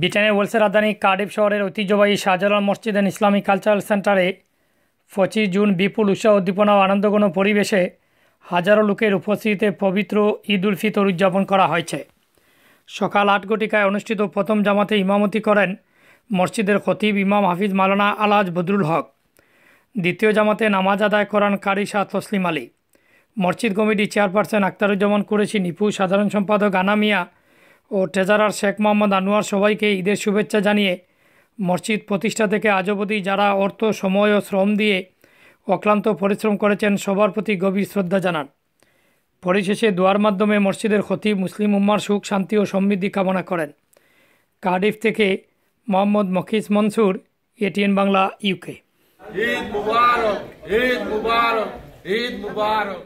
ব্রিটেনের ওয়েলসের রাজধানী কার্ডিফ শহরের ঐতিহ্যবাহী শাহজালাল মসজিদ অ্যান্ড ইসলামিক কালচারাল সেন্টারে পঁচিশ জুন বিপুল উৎসাহ উদ্দীপনা ও আনন্দঘন পরিবেশে হাজারো লোকের উপস্থিতিতে পবিত্র ঈদ উল ফিতর উদযাপন করা হয়েছে সকাল আট ঘটিকায় অনুষ্ঠিত প্রথম জামাতে ইমামতি করেন মসজিদের খতিব ইমাম হাফিজ মালানা আলাজ বদরুল হক দ্বিতীয় জামাতে নামাজ আদায় করান কারি শাহ তসলিম আলী মসজিদ কমিটি চেয়ারপারসন আক্তারুজ্জামান কুরেশি নিপু সাধারণ সম্পাদক আনামিয়া ও ট্রেজারার শেখ মোহাম্মদ আনোয়ার সবাইকে ঈদের শুভেচ্ছা জানিয়ে মসজিদ প্রতিষ্ঠা থেকে আজ অবধি যারা অর্থ সময় ও শ্রম দিয়ে অক্লান্ত পরিশ্রম করেছেন সবার প্রতি গভীর শ্রদ্ধা জানান পরিশেষে দোয়ার মাধ্যমে মসজিদের ক্ষতি মুসলিম উম্মার সুখ শান্তি ও সমৃদ্ধি কামনা করেন কার্ডিফ থেকে মোহাম্মদ মখিস মনসুর এটিএন বাংলা ইউকে ঈদ মুবারক ঈদ মুবারক ঈদ মুবারক